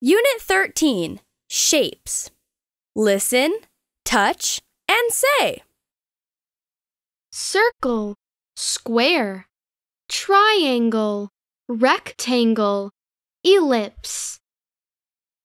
Unit 13 Shapes Listen, touch, and say. Circle, square, triangle, rectangle, ellipse.